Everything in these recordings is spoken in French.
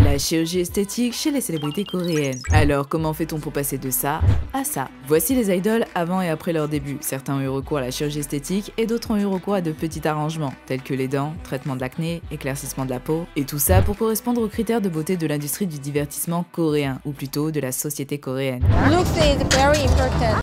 La chirurgie esthétique chez les célébrités coréennes. Alors comment fait-on pour passer de ça à ça Voici les idoles avant et après leur début. Certains ont eu recours à la chirurgie esthétique et d'autres ont eu recours à de petits arrangements, tels que les dents, traitement de l'acné, éclaircissement de la peau, et tout ça pour correspondre aux critères de beauté de l'industrie du divertissement coréen, ou plutôt de la société coréenne.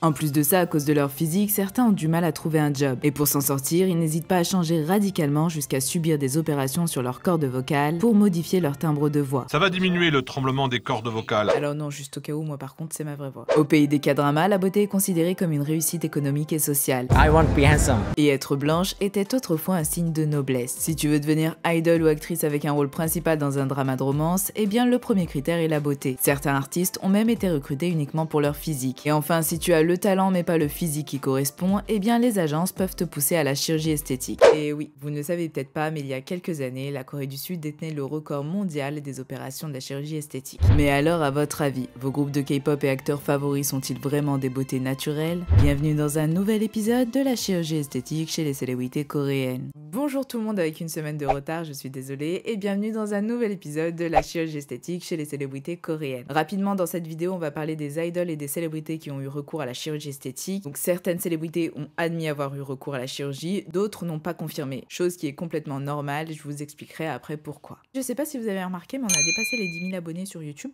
En plus de ça, à cause de leur physique, certains ont du mal à trouver un job. Et pour s'en sortir, ils n'hésitent pas à changer radicalement jusqu'à subir des opérations sur leur corde vocale pour modifier leur timbre de voix. Ça va diminuer le tremblement des cordes vocales. Alors non, juste au cas où, moi par contre, c'est ma vraie voix. Au pays des cas-dramas, la beauté est considérée comme une réussite économique et sociale. I want be handsome. Et être blanche était autrefois un signe de noblesse. Si tu veux devenir idol ou actrice avec un rôle principal dans un drama de romance, eh bien le premier critère est la beauté. Certains artistes ont même été recrutés uniquement pour leur physique. Et enfin, si tu as le talent mais pas le physique qui correspond, eh bien les agences peuvent te pousser à la chirurgie esthétique. Et oui, vous ne le savez peut-être pas, mais il y a quelques années, la Corée du Sud détenait le record mondial des opérations de la chirurgie esthétique. Mais alors, à votre avis, vos groupes de K-pop et acteurs favoris sont-ils vraiment des beautés naturelles Bienvenue dans un nouvel épisode de la chirurgie esthétique chez les célébrités coréennes. Bonjour tout le monde avec une semaine de retard, je suis désolée et bienvenue dans un nouvel épisode de la chirurgie esthétique chez les célébrités coréennes. Rapidement dans cette vidéo on va parler des idoles et des célébrités qui ont eu recours à la chirurgie esthétique. Donc certaines célébrités ont admis avoir eu recours à la chirurgie, d'autres n'ont pas confirmé, chose qui est complètement normale, je vous expliquerai après pourquoi. Je sais pas si vous avez remarqué mais on a dépassé les 10 000 abonnés sur YouTube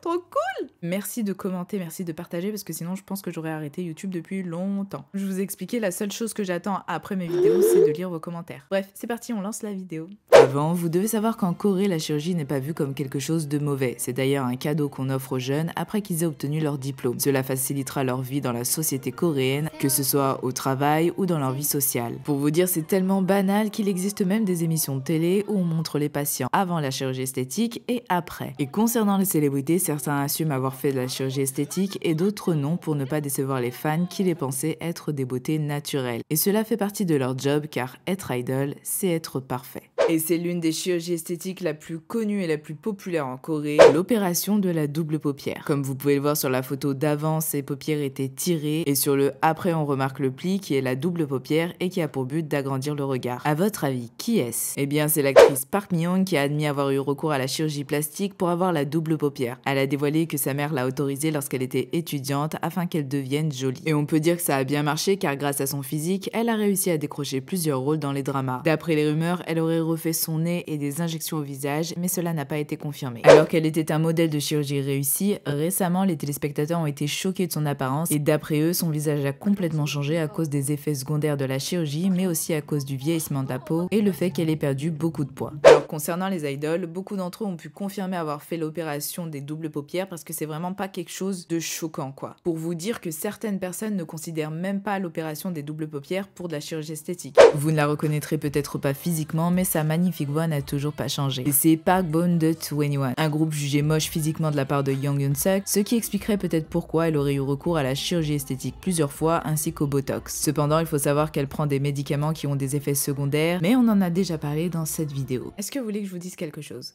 trop cool Merci de commenter, merci de partager, parce que sinon je pense que j'aurais arrêté YouTube depuis longtemps. Je vous ai expliqué, la seule chose que j'attends après mes vidéos, c'est de lire vos commentaires. Bref, c'est parti, on lance la vidéo. Avant, vous devez savoir qu'en Corée, la chirurgie n'est pas vue comme quelque chose de mauvais. C'est d'ailleurs un cadeau qu'on offre aux jeunes après qu'ils aient obtenu leur diplôme. Cela facilitera leur vie dans la société coréenne, que ce soit au travail ou dans leur vie sociale. Pour vous dire, c'est tellement banal qu'il existe même des émissions de télé où on montre les patients avant la chirurgie esthétique et après. Et concernant les célébrités, certains assument avoir fait de la chirurgie esthétique et d'autres non pour ne pas décevoir les fans qui les pensaient être des beautés naturelles. Et cela fait partie de leur job car être idol, c'est être parfait. Et c'est l'une des chirurgies esthétiques la plus connue et la plus populaire en Corée, l'opération de la double paupière. Comme vous pouvez le voir sur la photo d'avant, ses paupières étaient tirées et sur le après on remarque le pli qui est la double paupière et qui a pour but d'agrandir le regard. À votre avis, qui est-ce Eh bien c'est l'actrice Park Myung qui a admis avoir eu recours à la chirurgie plastique pour avoir la double paupière. Elle a dévoilé que sa mère l'a autorisée lorsqu'elle était étudiante afin qu'elle devienne jolie. Et on peut dire que ça a bien marché car grâce à son physique, elle a réussi à décrocher plusieurs rôles dans les dramas. D'après les rumeurs, elle aurait fait son nez et des injections au visage, mais cela n'a pas été confirmé. Alors qu'elle était un modèle de chirurgie réussi, récemment les téléspectateurs ont été choqués de son apparence et d'après eux, son visage a complètement changé à cause des effets secondaires de la chirurgie, mais aussi à cause du vieillissement de la peau et le fait qu'elle ait perdu beaucoup de poids. Alors concernant les idoles, beaucoup d'entre eux ont pu confirmer avoir fait l'opération des doubles paupières parce que c'est vraiment pas quelque chose de choquant quoi. Pour vous dire que certaines personnes ne considèrent même pas l'opération des doubles paupières pour de la chirurgie esthétique. Vous ne la reconnaîtrez peut-être pas physiquement, mais ça sa magnifique voix n'a toujours pas changé. Et C'est Park Bon de 21, un groupe jugé moche physiquement de la part de Young Yun Suk, ce qui expliquerait peut-être pourquoi elle aurait eu recours à la chirurgie esthétique plusieurs fois ainsi qu'au Botox. Cependant, il faut savoir qu'elle prend des médicaments qui ont des effets secondaires, mais on en a déjà parlé dans cette vidéo. Est-ce que vous voulez que je vous dise quelque chose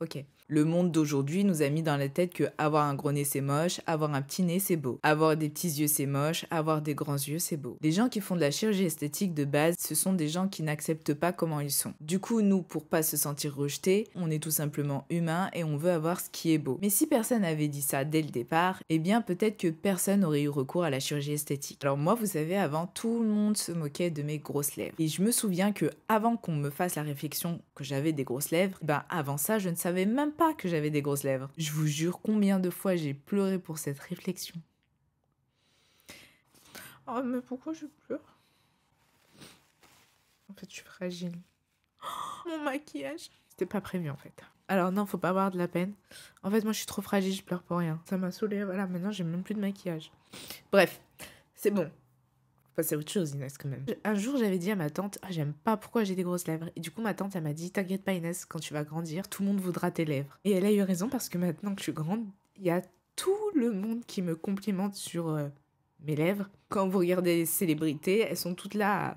Ok. Le monde d'aujourd'hui nous a mis dans la tête que avoir un gros nez c'est moche, avoir un petit nez c'est beau, avoir des petits yeux c'est moche, avoir des grands yeux c'est beau. Les gens qui font de la chirurgie esthétique de base, ce sont des gens qui n'acceptent pas comment ils sont. Du coup, nous, pour pas se sentir rejetés, on est tout simplement humain et on veut avoir ce qui est beau. Mais si personne avait dit ça dès le départ, eh bien peut-être que personne n'aurait eu recours à la chirurgie esthétique. Alors moi, vous savez, avant tout le monde se moquait de mes grosses lèvres. Et je me souviens que avant qu'on me fasse la réflexion que j'avais des grosses lèvres, eh ben avant ça, je ne savais même pas que j'avais des grosses lèvres. Je vous jure combien de fois j'ai pleuré pour cette réflexion. Oh, mais pourquoi je pleure En fait, je suis fragile. Oh, mon maquillage C'était pas prévu, en fait. Alors non, faut pas avoir de la peine. En fait, moi, je suis trop fragile, je pleure pour rien. Ça m'a saoulée, voilà, maintenant, j'ai même plus de maquillage. Bref, c'est bon c'est autre chose, Inès, quand même. Un jour, j'avais dit à ma tante, ah, j'aime pas pourquoi j'ai des grosses lèvres. Et du coup, ma tante, elle m'a dit, t'inquiète pas, Inès, quand tu vas grandir, tout le monde voudra tes lèvres. Et elle a eu raison parce que maintenant que je suis grande, il y a tout le monde qui me complimente sur euh, mes lèvres. Quand vous regardez les célébrités, elles sont toutes là à,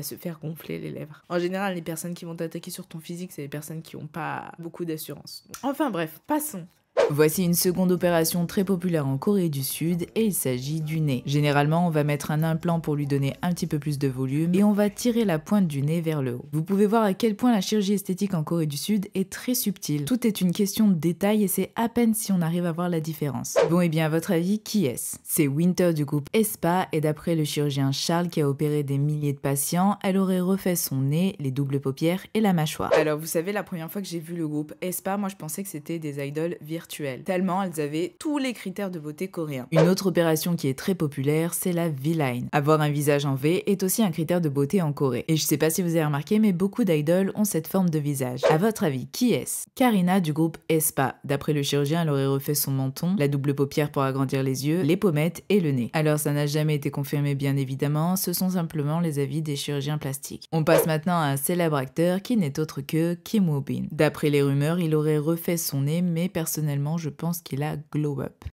à se faire gonfler les lèvres. En général, les personnes qui vont t'attaquer sur ton physique, c'est les personnes qui n'ont pas beaucoup d'assurance. Enfin bref, passons. Voici une seconde opération très populaire en Corée du Sud et il s'agit du nez. Généralement, on va mettre un implant pour lui donner un petit peu plus de volume et on va tirer la pointe du nez vers le haut. Vous pouvez voir à quel point la chirurgie esthétique en Corée du Sud est très subtile. Tout est une question de détail et c'est à peine si on arrive à voir la différence. Bon et eh bien à votre avis, qui est-ce C'est Winter du groupe ESPA et d'après le chirurgien Charles qui a opéré des milliers de patients, elle aurait refait son nez, les doubles paupières et la mâchoire. Alors vous savez, la première fois que j'ai vu le groupe ESPA, moi je pensais que c'était des idoles virtuelles tellement elles avaient tous les critères de beauté coréens. Une autre opération qui est très populaire, c'est la V-line. Avoir un visage en V est aussi un critère de beauté en Corée. Et je sais pas si vous avez remarqué, mais beaucoup d'idoles ont cette forme de visage. À votre avis, qui est-ce Karina du groupe Espa. D'après le chirurgien, elle aurait refait son menton, la double paupière pour agrandir les yeux, les pommettes et le nez. Alors ça n'a jamais été confirmé bien évidemment, ce sont simplement les avis des chirurgiens plastiques. On passe maintenant à un célèbre acteur qui n'est autre que Kim Woo-bin. D'après les rumeurs, il aurait refait son nez, mais personnellement je pense qu'il a glow up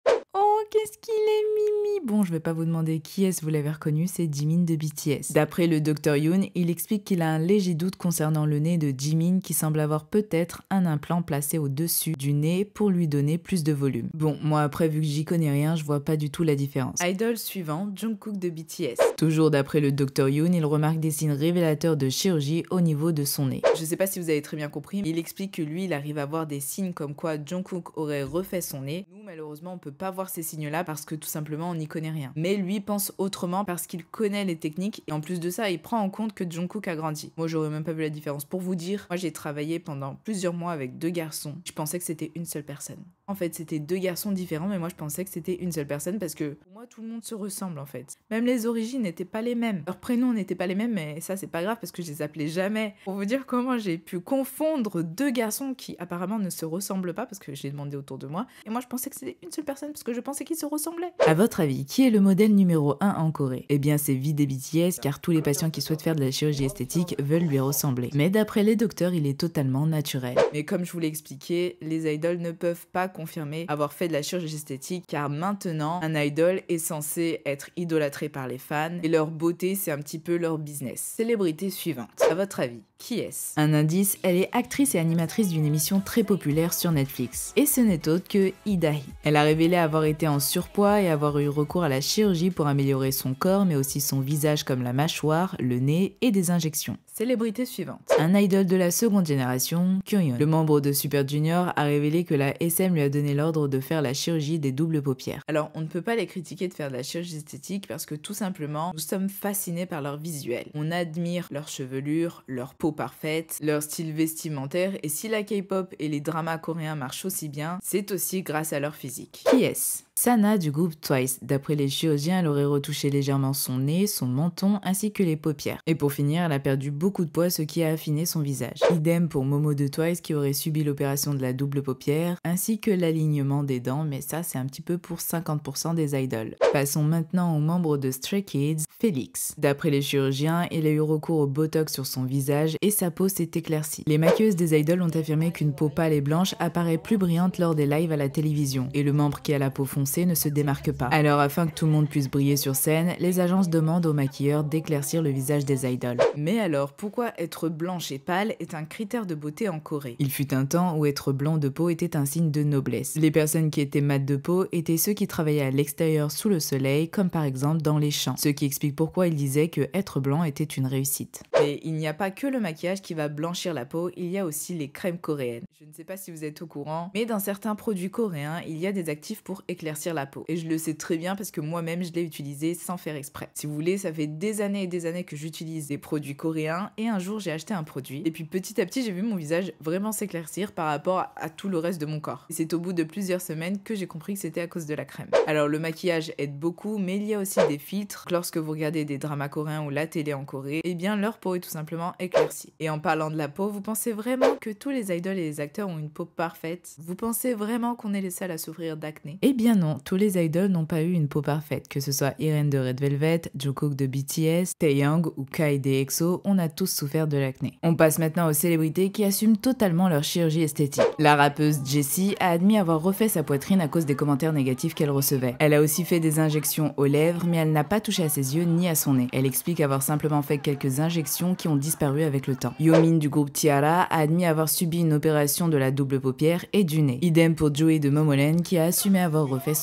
qu'est-ce qu'il est mimi Bon, je vais pas vous demander qui est-ce, vous l'avez reconnu, c'est Jimin de BTS. D'après le Dr Yoon, il explique qu'il a un léger doute concernant le nez de Jimin qui semble avoir peut-être un implant placé au-dessus du nez pour lui donner plus de volume. Bon, moi après, vu que j'y connais rien, je vois pas du tout la différence. Idol suivant, Jungkook de BTS. Toujours d'après le Dr Yoon, il remarque des signes révélateurs de chirurgie au niveau de son nez. Je sais pas si vous avez très bien compris, mais il explique que lui, il arrive à voir des signes comme quoi Jungkook aurait refait son nez. Nous, malheureusement, on peut pas voir ces signes là parce que tout simplement on n'y connaît rien. Mais lui pense autrement parce qu'il connaît les techniques et en plus de ça, il prend en compte que Jungkook a grandi. Moi, j'aurais même pas vu la différence. Pour vous dire, moi j'ai travaillé pendant plusieurs mois avec deux garçons. Je pensais que c'était une seule personne. En fait, c'était deux garçons différents, mais moi je pensais que c'était une seule personne parce que pour moi tout le monde se ressemble en fait. Même les origines n'étaient pas les mêmes. Leurs prénoms n'étaient pas les mêmes, mais ça c'est pas grave parce que je les appelais jamais. Pour vous dire comment j'ai pu confondre deux garçons qui apparemment ne se ressemblent pas parce que j'ai demandé autour de moi. Et moi je pensais que c'était une seule personne parce que je pensais se ressemblaient. À votre avis, qui est le modèle numéro 1 en Corée Eh bien, c'est Vide BTS car tous les patients qui souhaitent faire de la chirurgie esthétique veulent lui ressembler. Mais d'après les docteurs, il est totalement naturel. Mais comme je vous l'ai expliqué, les idoles ne peuvent pas confirmer avoir fait de la chirurgie esthétique car maintenant, un idol est censé être idolâtré par les fans et leur beauté, c'est un petit peu leur business. Célébrité suivante. À votre avis, qui est-ce Un indice, elle est actrice et animatrice d'une émission très populaire sur Netflix. Et ce n'est autre que Idahi. Elle a révélé avoir été en surpoids et avoir eu recours à la chirurgie pour améliorer son corps, mais aussi son visage comme la mâchoire, le nez et des injections. Célébrité suivante. Un idol de la seconde génération, Kyo-hyun. Le membre de Super Junior a révélé que la SM lui a donné l'ordre de faire la chirurgie des doubles paupières. Alors, on ne peut pas les critiquer de faire de la chirurgie esthétique parce que tout simplement, nous sommes fascinés par leur visuel. On admire leur chevelure, leur peau parfaite, leur style vestimentaire et si la K-pop et les dramas coréens marchent aussi bien, c'est aussi grâce à leur physique. Qui est-ce Sana du groupe Twice. D'après les chirurgiens, elle aurait retouché légèrement son nez, son menton ainsi que les paupières. Et pour finir, elle a perdu beaucoup de poids, ce qui a affiné son visage. Idem pour Momo de Twice qui aurait subi l'opération de la double paupière ainsi que l'alignement des dents, mais ça c'est un petit peu pour 50% des idoles. Passons maintenant au membre de Stray Kids, Félix. D'après les chirurgiens, il a eu recours au botox sur son visage et sa peau s'est éclaircie. Les maquilleuses des idoles ont affirmé qu'une peau pâle et blanche apparaît plus brillante lors des lives à la télévision et le membre qui a la peau foncée ne se démarque pas. Alors afin que tout le monde puisse briller sur scène, les agences demandent aux maquilleurs d'éclaircir le visage des idoles. Mais alors, pourquoi être blanche et pâle est un critère de beauté en Corée Il fut un temps où être blanc de peau était un signe de noblesse. Les personnes qui étaient mates de peau étaient ceux qui travaillaient à l'extérieur sous le soleil, comme par exemple dans les champs, ce qui explique pourquoi ils disaient que être blanc était une réussite. Mais il n'y a pas que le maquillage qui va blanchir la peau, il y a aussi les crèmes coréennes. Je ne sais pas si vous êtes au courant, mais dans certains produits coréens, il y a des actifs pour éclaircir la peau. Et je le sais très bien parce que moi-même, je l'ai utilisé sans faire exprès. Si vous voulez, ça fait des années et des années que j'utilise des produits coréens et un jour, j'ai acheté un produit. Et puis petit à petit, j'ai vu mon visage vraiment s'éclaircir par rapport à tout le reste de mon corps. c'est au bout de plusieurs semaines que j'ai compris que c'était à cause de la crème. Alors le maquillage aide beaucoup, mais il y a aussi des filtres. Lorsque vous regardez des dramas coréens ou la télé en Corée, eh bien leur peau est tout simplement éclaircie. Et en parlant de la peau, vous pensez vraiment que tous les idoles et les acteurs ont une peau parfaite Vous pensez vraiment qu'on est les seuls à souffrir d'acné Eh bien non tous les idols n'ont pas eu une peau parfaite, que ce soit Irene de Red Velvet, Jungkook de BTS, Young ou Kai des EXO, on a tous souffert de l'acné. On passe maintenant aux célébrités qui assument totalement leur chirurgie esthétique. La rappeuse Jessie a admis avoir refait sa poitrine à cause des commentaires négatifs qu'elle recevait. Elle a aussi fait des injections aux lèvres, mais elle n'a pas touché à ses yeux ni à son nez. Elle explique avoir simplement fait quelques injections qui ont disparu avec le temps. Yomin du groupe Tiara a admis avoir subi une opération de la double paupière et du nez. Idem pour Joey de Momolen qui a assumé avoir refait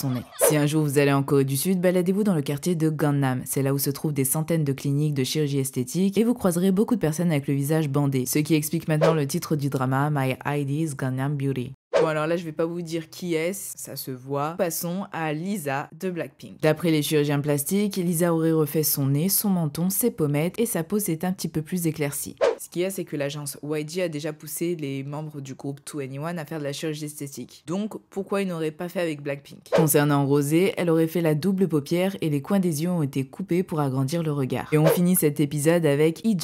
si un jour vous allez en Corée du Sud, baladez-vous dans le quartier de Gangnam. C'est là où se trouvent des centaines de cliniques de chirurgie esthétique et vous croiserez beaucoup de personnes avec le visage bandé, ce qui explique maintenant le titre du drama My ID is Gangnam Beauty. Bon alors là je vais pas vous dire qui est-ce, ça se voit. Passons à Lisa de Blackpink. D'après les chirurgiens plastiques, Lisa aurait refait son nez, son menton, ses pommettes et sa peau s'est un petit peu plus éclaircie. Ce qu'il y a, c'est que l'agence YG a déjà poussé les membres du groupe 2 ne à faire de la chirurgie esthétique. Donc, pourquoi ils n'auraient pas fait avec Blackpink Concernant Rosé, elle aurait fait la double paupière et les coins des yeux ont été coupés pour agrandir le regard. Et on finit cet épisode avec Lee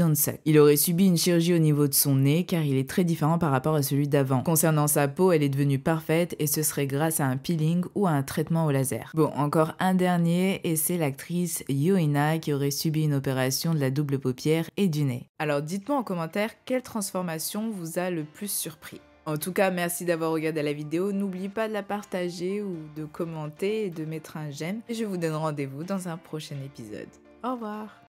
Il aurait subi une chirurgie au niveau de son nez car il est très différent par rapport à celui d'avant. Concernant sa peau, elle est devenue parfaite et ce serait grâce à un peeling ou à un traitement au laser. Bon, encore un dernier et c'est l'actrice Yoina qui aurait subi une opération de la double paupière et du nez. Alors dites-moi encore commentaire quelle transformation vous a le plus surpris. En tout cas, merci d'avoir regardé la vidéo. N'oublie pas de la partager ou de commenter et de mettre un j'aime. Et je vous donne rendez-vous dans un prochain épisode. Au revoir